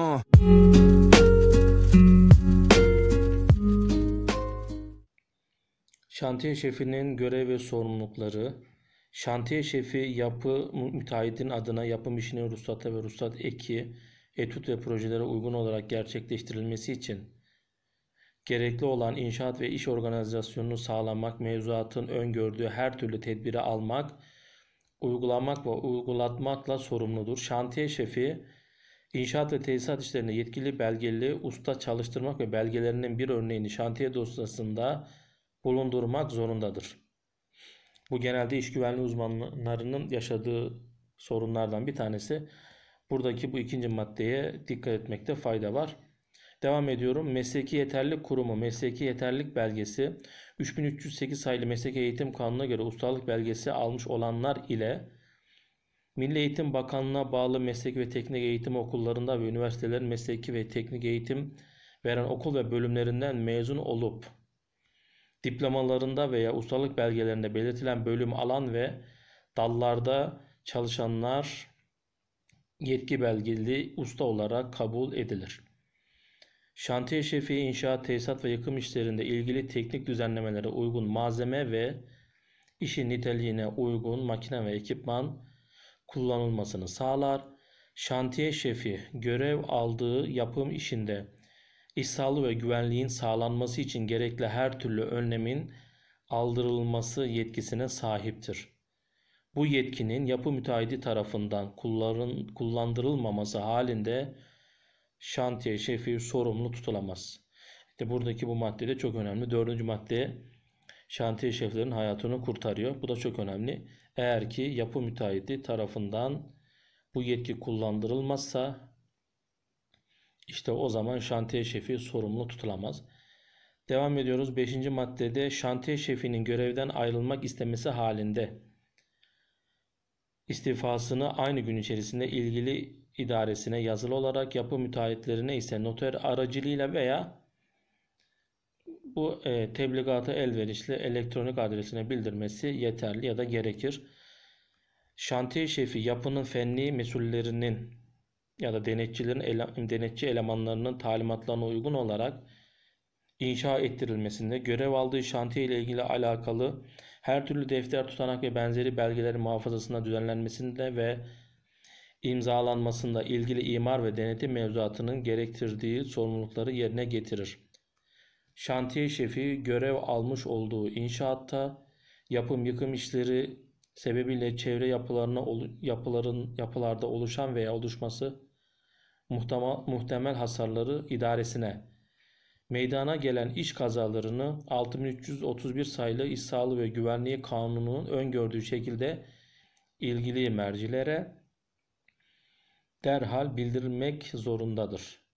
Uh. Şantiye şefinin görev ve sorumlulukları Şantiye şefi yapı müteahhitin adına yapım işinin ruhsatı ve ruhsat eki, etüt ve projelere uygun olarak gerçekleştirilmesi için gerekli olan inşaat ve iş organizasyonunu sağlamak, mevzuatın öngördüğü her türlü tedbiri almak, uygulamak ve uygulatmakla sorumludur. Şantiye şefi İnşaat ve tesisat işlerinde yetkili belgeli usta çalıştırmak ve belgelerinin bir örneğini şantiye dosyasında bulundurmak zorundadır. Bu genelde iş güvenliği uzmanlarının yaşadığı sorunlardan bir tanesi. Buradaki bu ikinci maddeye dikkat etmekte fayda var. Devam ediyorum. Mesleki Yeterlilik Kurumu Mesleki yeterlik Belgesi 3308 sayılı Mesleki Eğitim Kanunu'na göre ustalık belgesi almış olanlar ile Milli Eğitim Bakanlığı'na bağlı meslek ve teknik eğitim okullarında ve üniversitelerin mesleki ve teknik eğitim veren okul ve bölümlerinden mezun olup diplomalarında veya ustalık belgelerinde belirtilen bölüm alan ve dallarda çalışanlar yetki belgeli usta olarak kabul edilir. Şantiye şefi inşaat, tesisat ve yıkım işlerinde ilgili teknik düzenlemelere uygun malzeme ve işin niteliğine uygun makine ve ekipman kullanılmasını sağlar. Şantiye şefi görev aldığı yapım işinde iş sağlığı ve güvenliğin sağlanması için gerekli her türlü önlemin aldırılması yetkisine sahiptir. Bu yetkinin yapı müteahhidi tarafından kulların, kullandırılmaması halinde şantiye şefi sorumlu tutulamaz. İşte buradaki bu maddede çok önemli. Dördüncü madde şantiye şeflerinin hayatını kurtarıyor. Bu da çok önemli. Eğer ki yapı müteahhidi tarafından bu yetki kullandırılmazsa işte o zaman şantiye şefi sorumlu tutulamaz. Devam ediyoruz. 5. maddede şantiye şefinin görevden ayrılmak istemesi halinde istifasını aynı gün içerisinde ilgili idaresine yazılı olarak yapı müteahhitlerine ise noter aracılığıyla veya bu e, tebligata elverişli elektronik adresine bildirmesi yeterli ya da gerekir. Şantiye şefi yapının fenli mesullerinin ya da denetçilerin ele, denetçi elemanlarının talimatlarına uygun olarak inşa ettirilmesinde görev aldığı şantiye ile ilgili alakalı her türlü defter tutanak ve benzeri belgelerin muhafazasında düzenlenmesinde ve imzalanmasında ilgili imar ve denetim mevzuatının gerektirdiği sorumlulukları yerine getirir şantiye şefi görev almış olduğu inşaatta yapım yıkım işleri sebebiyle çevre yapılarına yapıların yapılarda oluşan veya oluşması muhtemel, muhtemel hasarları idaresine meydana gelen iş kazalarını 6331 sayılı İş Sağlığı ve Güvenliği Kanunu'nun öngördüğü şekilde ilgili mercilere derhal bildirmek zorundadır.